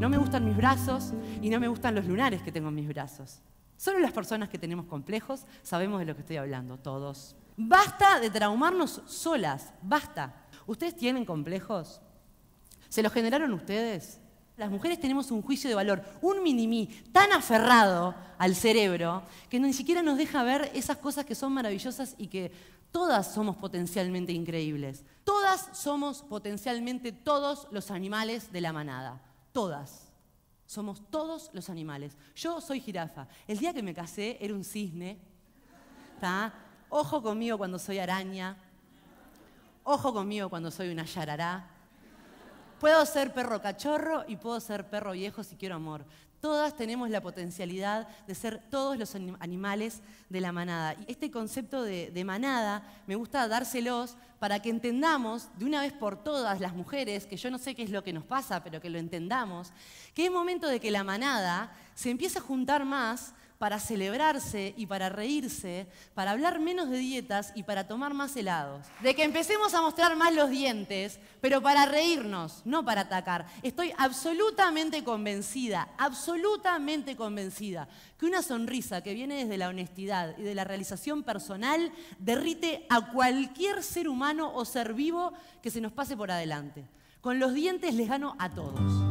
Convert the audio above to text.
No me gustan mis brazos y no me gustan los lunares que tengo en mis brazos. Solo las personas que tenemos complejos sabemos de lo que estoy hablando, todos. Basta de traumarnos solas, basta. ¿Ustedes tienen complejos? ¿Se los generaron ustedes? Las mujeres tenemos un juicio de valor, un minimí tan aferrado al cerebro que ni siquiera nos deja ver esas cosas que son maravillosas y que todas somos potencialmente increíbles. Todas somos potencialmente todos los animales de la manada todas. Somos todos los animales. Yo soy jirafa. El día que me casé era un cisne. Ojo conmigo cuando soy araña. Ojo conmigo cuando soy una yarará. Puedo ser perro cachorro y puedo ser perro viejo si quiero amor. Todas tenemos la potencialidad de ser todos los animales de la manada. Y este concepto de, manada me gusta dárselos para que entendamos de una vez por todas las mujeres, que yo no sé qué es lo que nos pasa, pero que lo entendamos, que es momento de que la manada se empiece a juntar más para celebrarse y para reírse, para hablar menos de dietas y para tomar más helados. De que empecemos a mostrar más los dientes, pero para reírnos, no para atacar. Estoy absolutamente convencida, absolutamente convencida, que una sonrisa que viene desde la honestidad y de la realización personal derrite a cualquier ser humano o ser vivo que se nos pase por adelante. Con los dientes les gano a todos.